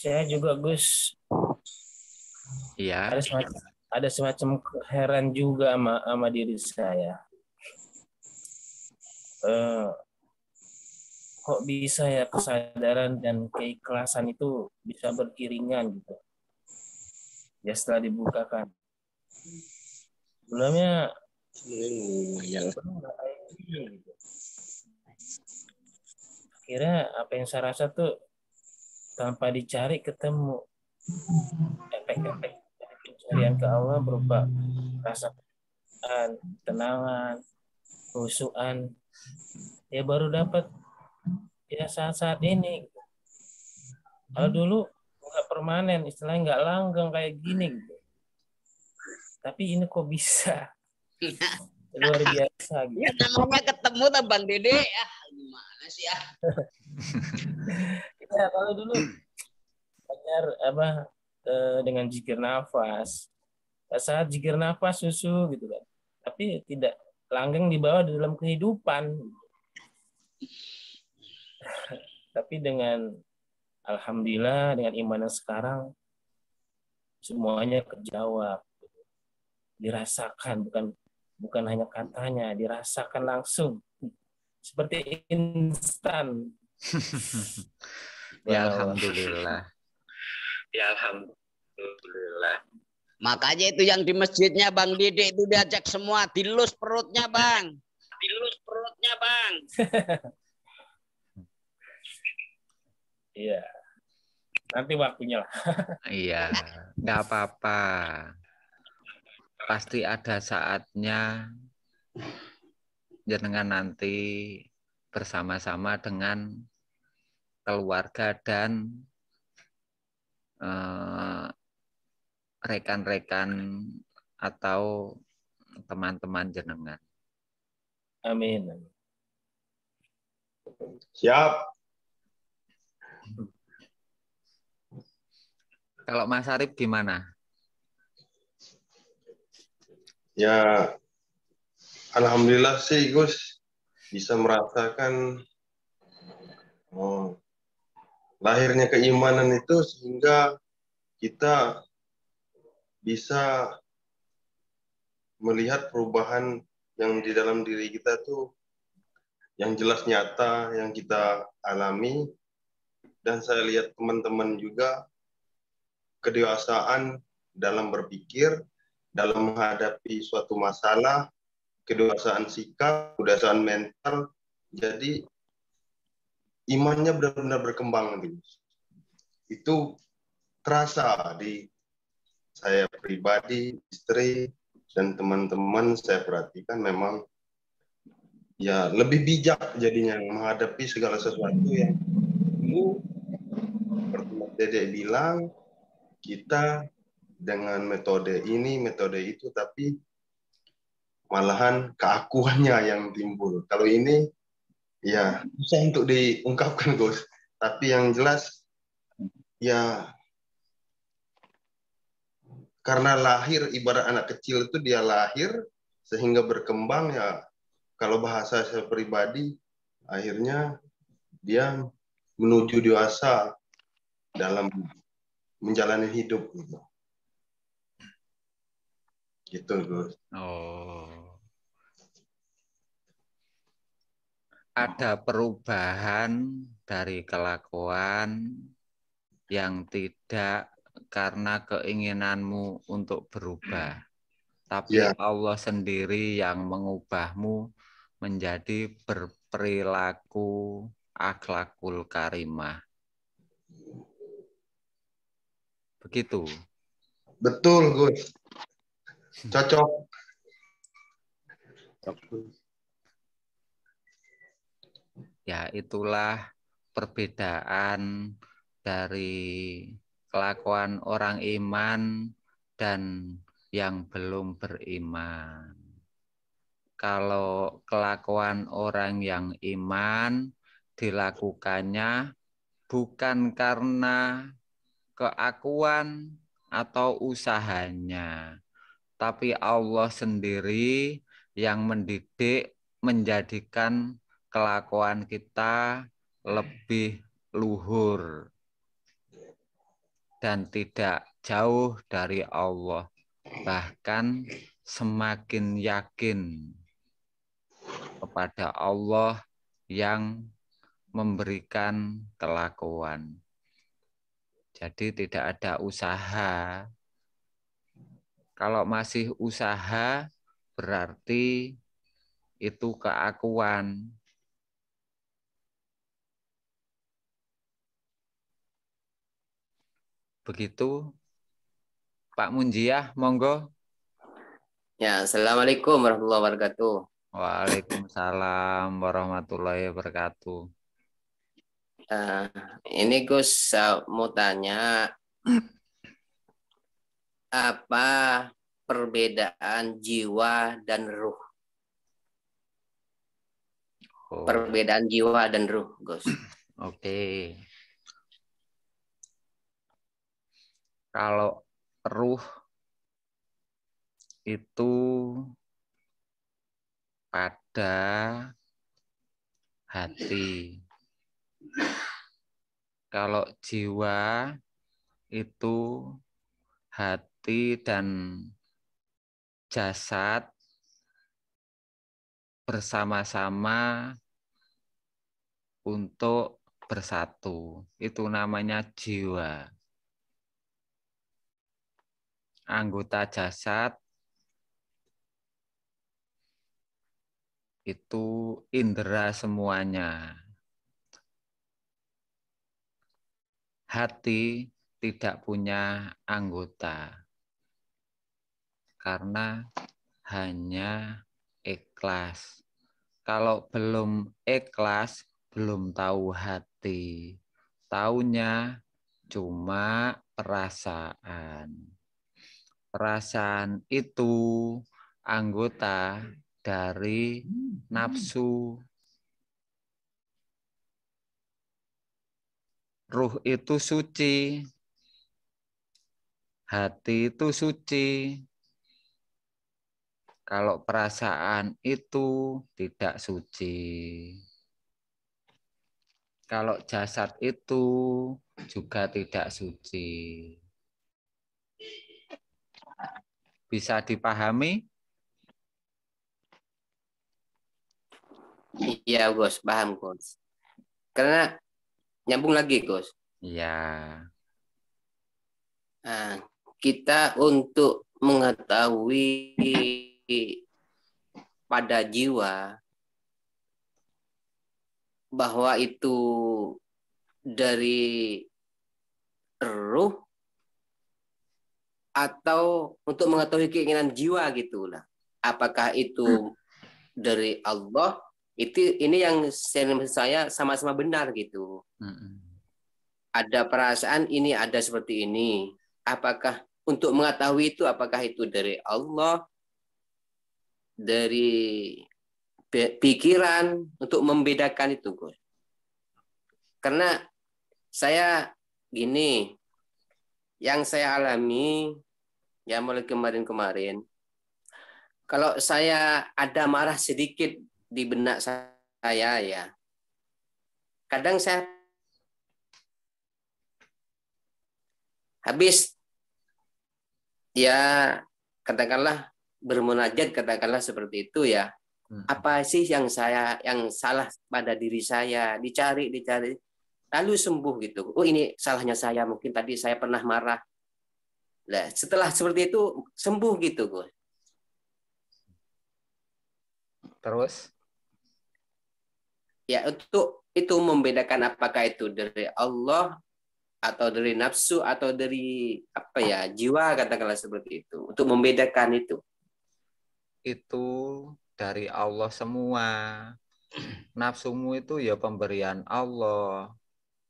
saya juga Gus. Iya. Ada semacam, ada semacam heran juga sama, sama diri saya eh, kok bisa ya kesadaran dan keikhlasan itu bisa beriringan gitu ya setelah dibukakan sebelumnya kira gitu. akhirnya apa yang saya rasa tuh tanpa dicari ketemu efek-efek pencarian ke Allah berupa rasa ketenangan, kehusuan, ya baru dapat ya saat-saat ini kalau dulu nggak permanen istilahnya nggak langgeng kayak gini tapi ini kok bisa luar biasa gitu. ya namanya ketemu tuh bang dede ya gimana sih ya. ya kalau dulu belajar apa eh, dengan jikir nafas saat jikir nafas susu gitu kan tapi tidak langgeng dibawa dalam kehidupan. Tapi dengan alhamdulillah dengan iman yang sekarang semuanya terjawab. Dirasakan bukan bukan hanya katanya, dirasakan langsung. Seperti instan. ya alhamdulillah. Ya alhamdulillah. Makanya itu yang di masjidnya Bang Didik itu diajak semua dilus perutnya Bang. Dilus perutnya Bang. Iya. Nanti waktunya lah. iya. Enggak apa-apa. Pasti ada saatnya jenengan nanti bersama-sama dengan keluarga dan eh, rekan-rekan atau teman-teman jenengan. Amin. Siap. Kalau Mas Arif gimana? Ya, alhamdulillah sih Gus bisa merasakan oh, lahirnya keimanan itu sehingga kita bisa melihat perubahan yang di dalam diri kita tuh yang jelas nyata yang kita alami dan saya lihat teman-teman juga kedewasaan dalam berpikir dalam menghadapi suatu masalah kedewasaan sikap kedewasaan mental jadi imannya benar-benar berkembang itu terasa di saya pribadi, istri, dan teman-teman saya perhatikan memang ya lebih bijak jadinya menghadapi segala sesuatu yang dulu seperti Dede bilang kita dengan metode ini metode itu tapi malahan keakuannya yang timbul kalau ini ya susah untuk diungkapkan Gus tapi yang jelas ya karena lahir ibarat anak kecil itu dia lahir sehingga berkembang ya kalau bahasa saya pribadi akhirnya dia menuju dewasa dalam menjalani hidup gitu. Gitu, Gus. Oh. Ada perubahan dari kelakuan yang tidak karena keinginanmu untuk berubah, tapi yeah. Allah sendiri yang mengubahmu menjadi berperilaku akhlakul karimah. Begitu. Betul, Gus. Cocok. Ya, itulah perbedaan dari kelakuan orang iman dan yang belum beriman. Kalau kelakuan orang yang iman dilakukannya bukan karena keakuan atau usahanya, tapi Allah sendiri yang mendidik menjadikan kelakuan kita lebih luhur dan tidak jauh dari Allah, bahkan semakin yakin kepada Allah yang memberikan kelakuan. Jadi tidak ada usaha. Kalau masih usaha berarti itu keakuan Begitu Pak Munjiah, monggo. Ya, assalamualaikum warahmatullahi wabarakatuh. Waalaikumsalam warahmatullahi wabarakatuh. Uh, ini Gus uh, mau tanya apa perbedaan jiwa dan ruh? Oh. Perbedaan jiwa dan ruh, Gus. Oke. Okay. kalau ruh itu pada hati. Kalau jiwa itu hati dan jasad bersama-sama untuk bersatu. Itu namanya jiwa anggota jasad itu indera semuanya. Hati tidak punya anggota karena hanya ikhlas. Kalau belum ikhlas, belum tahu hati. tahunya cuma perasaan perasaan itu anggota dari hmm. nafsu. Ruh itu suci, hati itu suci. Kalau perasaan itu tidak suci. Kalau jasad itu juga tidak suci. bisa dipahami? Iya, Gus, paham, Gus. Karena nyambung lagi, Gus. Iya. Nah, kita untuk mengetahui pada jiwa bahwa itu dari ruh atau untuk mengetahui keinginan jiwa gitulah. Apakah itu hmm. dari Allah? Itu ini yang saya sama-sama benar gitu. Hmm. Ada perasaan ini ada seperti ini. Apakah untuk mengetahui itu apakah itu dari Allah? Dari pikiran untuk membedakan itu, Karena saya gini, yang saya alami ya mulai kemarin-kemarin kalau saya ada marah sedikit di benak saya ya kadang saya habis ya katakanlah bermunajat katakanlah seperti itu ya hmm. apa sih yang saya yang salah pada diri saya dicari dicari lalu sembuh gitu. Oh ini salahnya saya mungkin tadi saya pernah marah. Nah, setelah seperti itu sembuh gitu gue. Terus? Ya untuk itu membedakan apakah itu dari Allah atau dari nafsu atau dari apa ya jiwa katakanlah seperti itu untuk membedakan itu itu dari Allah semua nafsumu itu ya pemberian Allah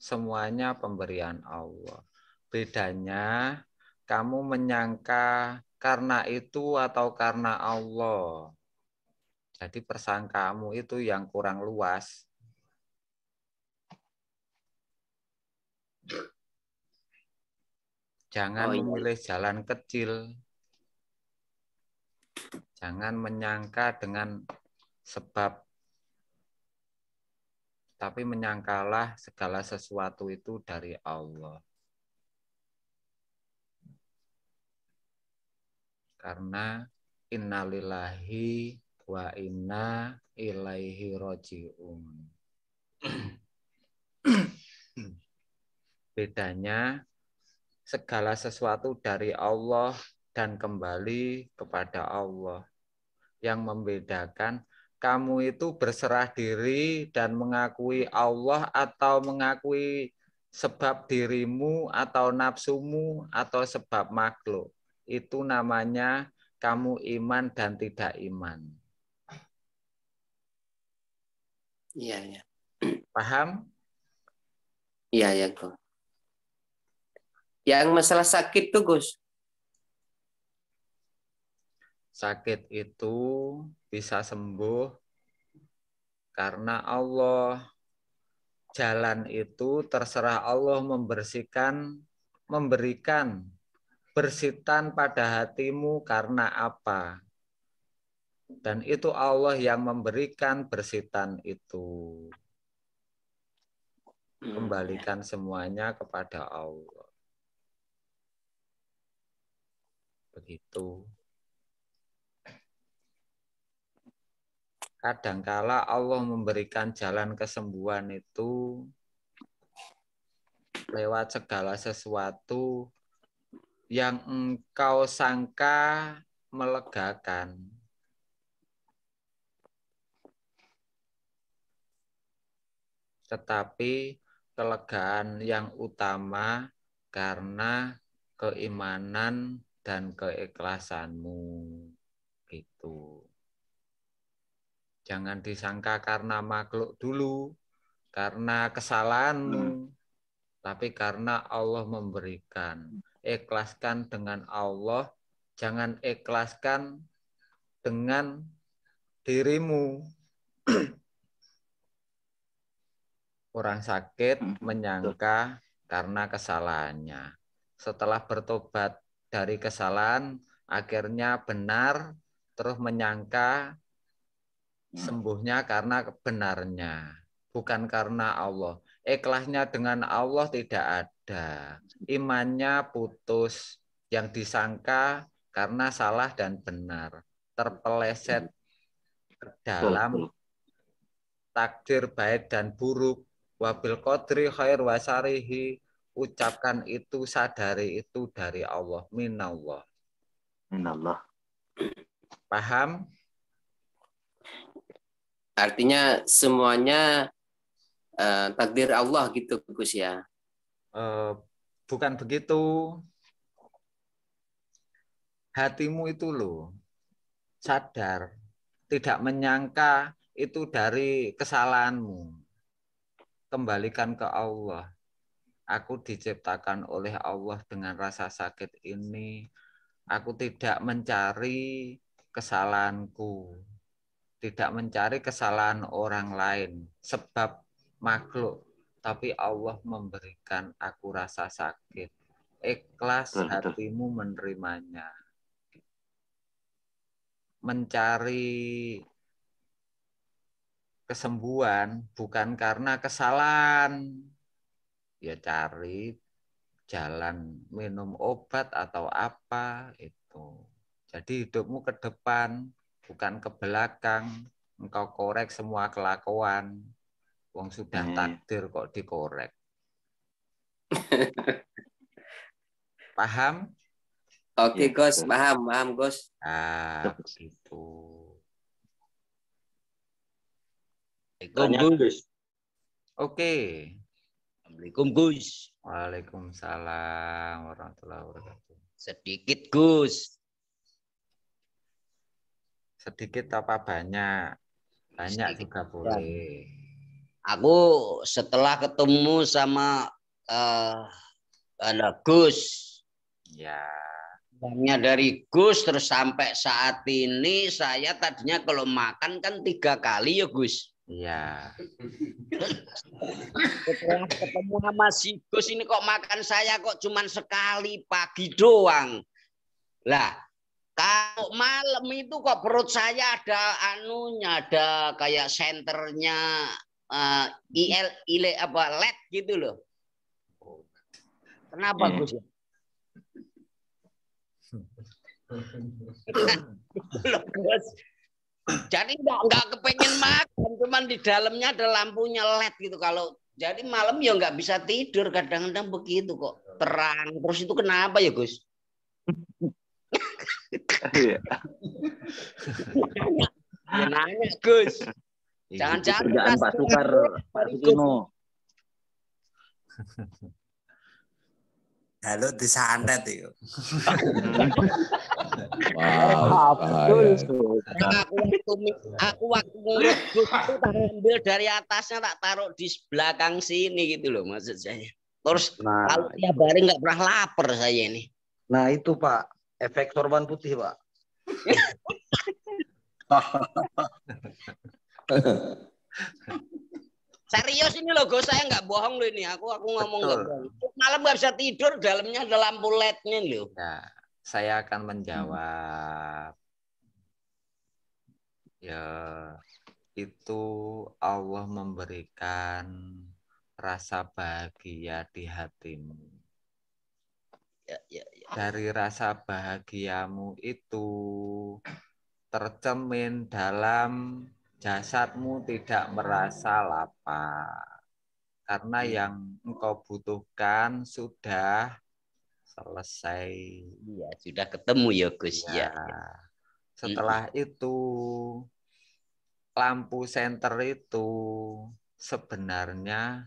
semuanya pemberian Allah. Bedanya kamu menyangka karena itu atau karena Allah. Jadi persangkamu itu yang kurang luas. Jangan oh, iya. memilih jalan kecil. Jangan menyangka dengan sebab tapi menyangkalah segala sesuatu itu dari Allah. Karena innalillahi wa inna ilaihi roji'un. Bedanya segala sesuatu dari Allah dan kembali kepada Allah. Yang membedakan kamu itu berserah diri dan mengakui Allah atau mengakui sebab dirimu atau nafsumu atau sebab makhluk. Itu namanya kamu iman dan tidak iman. Iya, ya Paham? Iya, ya, Gus. Yang masalah sakit tuh, Gus sakit itu bisa sembuh karena Allah. Jalan itu terserah Allah membersihkan, memberikan bersitan pada hatimu karena apa. Dan itu Allah yang memberikan bersitan itu. Hmm. Kembalikan semuanya kepada Allah. Begitu. kadangkala Allah memberikan jalan kesembuhan itu lewat segala sesuatu yang engkau sangka melegakan. Tetapi kelegaan yang utama karena keimanan dan keikhlasanmu gitu. Jangan disangka karena makhluk dulu, karena kesalahan, hmm. tapi karena Allah memberikan. Ikhlaskan dengan Allah, jangan ikhlaskan dengan dirimu. Orang sakit hmm, menyangka karena kesalahannya. Setelah bertobat dari kesalahan, akhirnya benar, terus menyangka Hmm. Sembuhnya karena kebenarnya, bukan karena Allah. Ikhlasnya dengan Allah tidak ada. Hmm. Imannya putus. Yang disangka karena salah dan benar. Terpeleset ke dalam takdir baik dan buruk. Wabil qadri khair wasarihi. Ucapkan itu, sadari itu dari Allah. Minallah. Minallah. Paham? Artinya semuanya uh, takdir Allah gitu Gus ya. Uh, bukan begitu. Hatimu itu loh sadar, tidak menyangka itu dari kesalahanmu. Kembalikan ke Allah. Aku diciptakan oleh Allah dengan rasa sakit ini. Aku tidak mencari kesalahanku tidak mencari kesalahan orang lain sebab makhluk tapi Allah memberikan aku rasa sakit ikhlas betul, hatimu menerimanya mencari kesembuhan bukan karena kesalahan ya cari jalan minum obat atau apa itu jadi hidupmu ke depan bukan ke belakang engkau korek semua kelakuan wong sudah hmm. takdir kok dikorek paham oke okay, ya, Gus paham paham Gus ah begitu Assalamualaikum Gus oke okay. Assalamualaikum Gus Waalaikumsalam warahmatullahi wabarakatuh sedikit Gus Sedikit apa banyak? Banyak Sedikit. juga boleh. Aku setelah ketemu sama uh, eh, ada Gus. Ya. banyak dari Gus terus sampai saat ini saya tadinya kalau makan kan tiga kali ya Gus. Ya. Setelah ketemu sama si Gus ini kok makan saya kok cuman sekali pagi doang. Lah, kalau malam itu kok perut saya ada anunya, ada kayak senternya uh, eh, IL, IL apa LED gitu loh. Kenapa Hmm. Gus. jadi nggak nggak kepengen makan, cuman di dalamnya ada lampunya LED gitu. Kalau jadi malam ya nggak bisa tidur kadang-kadang begitu kok terang terus itu kenapa ya Gus? Jangan iya. ya nangis, Gus. Jangan-jangan. Iya, kerjaan Pak Sukar, Pak Sukino. Halo disantet itu. wow, aku waktu aku waktu ngurut itu ambil dari atasnya tak taruh di belakang sini gitu loh maksud saya. Terus nah, kalau tiap hari nggak pernah lapar saya ini. Nah itu Pak, efek sorban putih pak Serius ini logo saya nggak bohong loh ini. Aku aku ngomong nggak bohong. Malam nggak bisa tidur, dalamnya ada lampu lednya loh. Nah, saya akan menjawab. Ya, itu Allah memberikan rasa bahagia di hatimu. Ya, ya, ya dari rasa bahagiamu itu tercemin dalam jasadmu tidak merasa lapar karena hmm. yang engkau butuhkan sudah selesai. Iya, sudah ketemu ya Gus ya. ya. Setelah hmm. itu lampu senter itu sebenarnya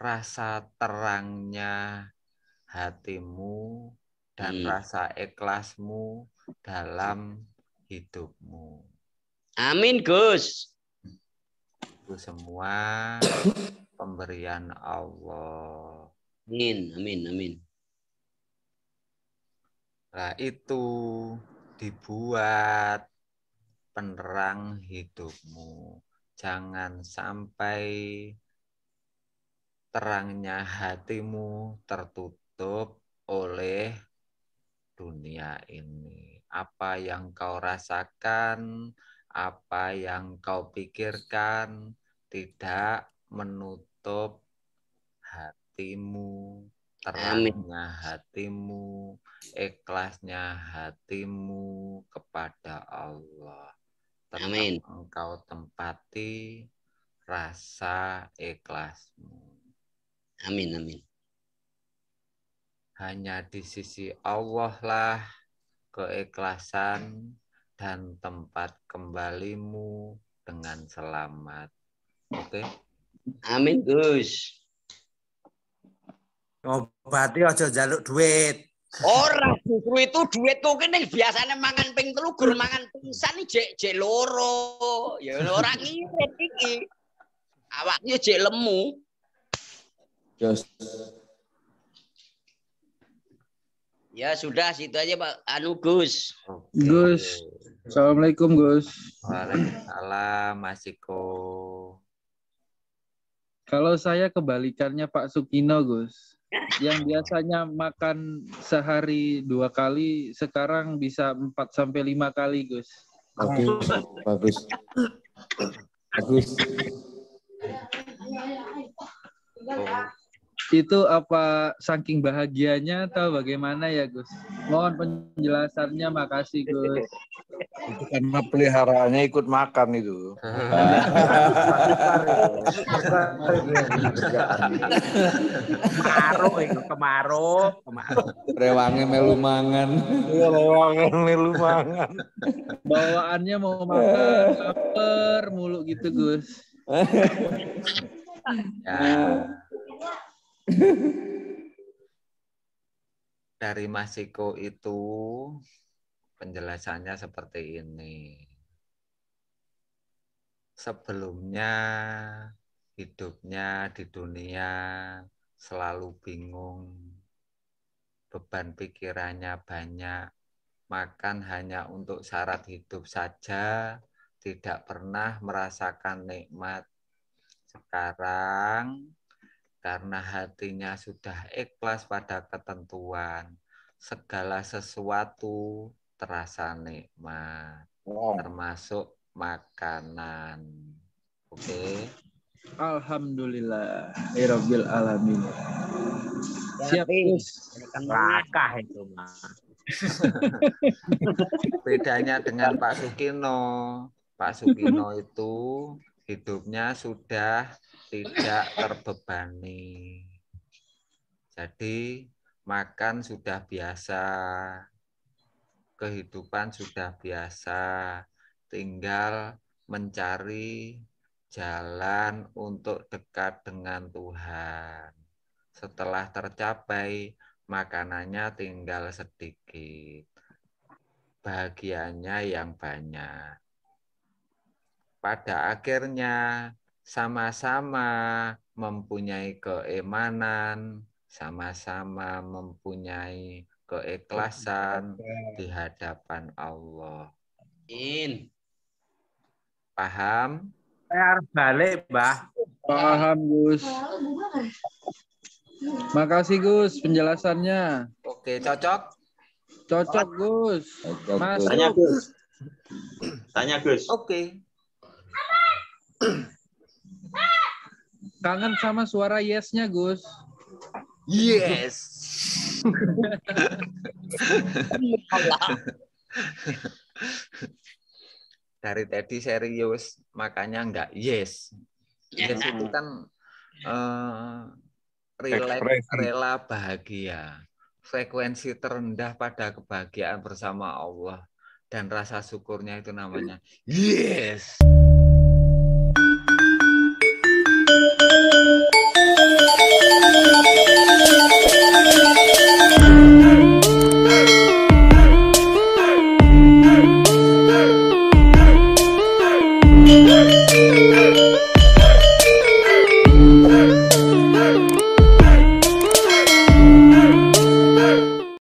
rasa terangnya hatimu dan hmm. rasa ikhlasmu dalam hidupmu. Amin, Gus. Itu semua pemberian Allah. Amin, amin, amin. Nah, itu dibuat penerang hidupmu. Jangan sampai terangnya hatimu tertutup oleh dunia ini. Apa yang kau rasakan, apa yang kau pikirkan tidak menutup hatimu, terangnya hatimu, ikhlasnya hatimu kepada Allah. Tetap Amin. engkau tempati rasa ikhlasmu. Amin, amin hanya di sisi Allah lah keikhlasan dan tempat kembalimu dengan selamat. Oke. Okay? Amin, Gus. Ngobati oh, aja jaluk duit. Orang justru itu duit kok kene biasanya mangan ping telu gur mangan pingsan iki jek jek loro. Ya ora ngirit iki. Awaknya jek lemu. Just Ya sudah situ aja Pak Anu Gus. Okay. Gus. Assalamualaikum Gus. Waalaikumsalam Mas Iko. Kalau saya kebalikannya Pak Sukino Gus. Yang biasanya makan sehari dua kali sekarang bisa empat sampai lima kali Gus. Oke, okay. bagus. Bagus. Oh itu apa saking bahagianya atau bagaimana ya Gus? Mohon penjelasannya, makasih Gus. Itu karena peliharaannya ikut makan itu. kemarau itu eh, Rewangnya kemarau. melu mangan. Iya, rewange melu mangan. Bawaannya mau makan lapar mulu gitu Gus. Ya. Dari Mas Iko itu penjelasannya seperti ini. Sebelumnya hidupnya di dunia selalu bingung. Beban pikirannya banyak. Makan hanya untuk syarat hidup saja, tidak pernah merasakan nikmat. Sekarang karena hatinya sudah ikhlas pada ketentuan segala sesuatu terasa nikmat wow. termasuk makanan oke okay. Alhamdulillah Irobil alamin siap kan langkah itu mah bedanya dengan Pak Sukino Pak Sukino itu hidupnya sudah tidak terbebani. Jadi makan sudah biasa, kehidupan sudah biasa, tinggal mencari jalan untuk dekat dengan Tuhan. Setelah tercapai, makanannya tinggal sedikit, bahagianya yang banyak pada akhirnya sama-sama mempunyai keimanan, sama-sama mempunyai keikhlasan di hadapan Allah. In. Paham? Saya balik, Mbah. Paham, Gus. Makasih, Gus, penjelasannya. Oke, cocok? Cocok, Gus. Tanya, Gus. Tanya, Gus. Oke. Kangen sama suara yes-nya, Gus. Yes. Dari tadi serius, makanya enggak yes. Yes itu kan uh, eh, rela, rela bahagia. Frekuensi terendah pada kebahagiaan bersama Allah dan rasa syukurnya itu namanya yes. Thank you.